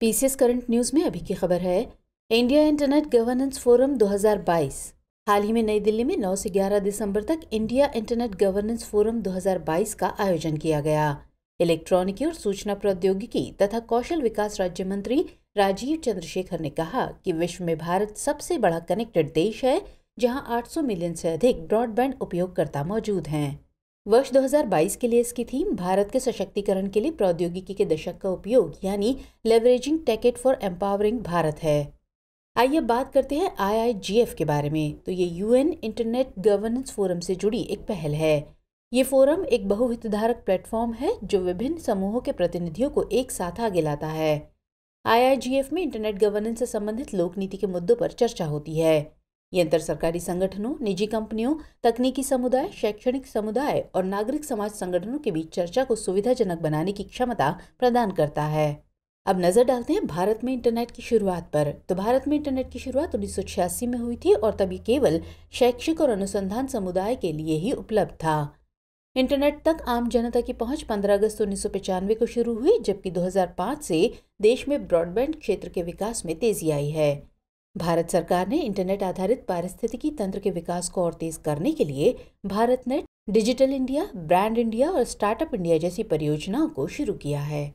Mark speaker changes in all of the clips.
Speaker 1: PCS current news में अभी की खबर है इंडिया इंटरनेट गवर्नेंस फोरम 2022 हाल ही में नई दिल्ली में 9 से 11 दिसंबर तक इंडिया इंटरनेट गवर्नेंस फोरम 2022 का आयोजन किया गया इलेक्ट्रॉनिकी और सूचना प्रौद्योगिकी तथा कौशल विकास राज्य मंत्री राजीव चंद्रशेखर ने कहा कि विश्व में भारत सबसे बड़ा कनेक्टेड देश है जहां 800 मिलियन से अधिक ब्रॉडबैंड उपयोगकर्ता मौजूद हैं वर्ष 2022 के लिए इसकी थीम भारत के सशक्तिकरण के लिए प्रौद्योगिकी के दशक का उपयोग यानी leveraging techade for empowering Bharat है आइए बात करते हैं आईआईजीएफ के बारे में तो ये यूएन इंटरनेट गवर्नेंस फोरम से जुड़ी एक पहल है ये फोरम एक बहुहितधारक प्लेटफॉर्म है जो विभिन्न समूहों के प्रतिनिधियों को एक साथ आगे लाता है आईआईजीएफ में इंटरनेट गवर्नेंस से संबंधित लोक नीति के मुद्दों पर चर्चा होती है ये अंतर सरकारी संगठनों निजी कंपनियों तकनीकी समुदाय शैक्षणिक समुदाय और नागरिक समाज संगठनों के बीच चर्चा को सुविधाजनक बनाने की क्षमता प्रदान करता है अब नजर डालते हैं भारत में इंटरनेट की शुरुआत पर तो भारत में इंटरनेट की शुरुआत उन्नीस में हुई थी और तभी केवल शैक्षिक और अनुसंधान समुदाय के लिए ही उपलब्ध था इंटरनेट तक आम जनता की पहुंच 15 अगस्त उन्नीस को शुरू हुई जबकि 2005 से देश में ब्रॉडबैंड क्षेत्र के विकास में तेजी आई है भारत सरकार ने इंटरनेट आधारित पारिस्थितिकी तंत्र के विकास को और तेज करने के लिए Bharat net digital India brand India और स्टार्टअप इंडिया जैसी परियोजनाओं को शुरू किया है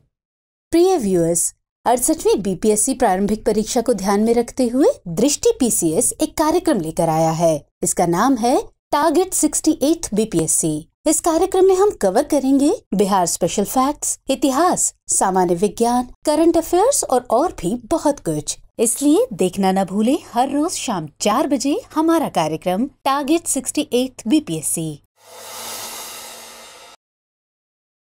Speaker 1: प्रिय व्यूअर्स अड़सठवीं बीपीएससी प्रारंभिक परीक्षा को ध्यान में रखते हुए दृष्टि पीसीएस एक कार्यक्रम लेकर आया है इसका नाम है टारगेट सिक्सटी एट बीपीएससी इस कार्यक्रम में हम कवर करेंगे बिहार स्पेशल फैक्ट्स इतिहास सामान्य विज्ञान करंट अफेयर्स और और भी बहुत कुछ इसलिए देखना न भूलें हर रोज शाम चार बजे हमारा कार्यक्रम टारगेट सिक्सटी एट बीपीएससी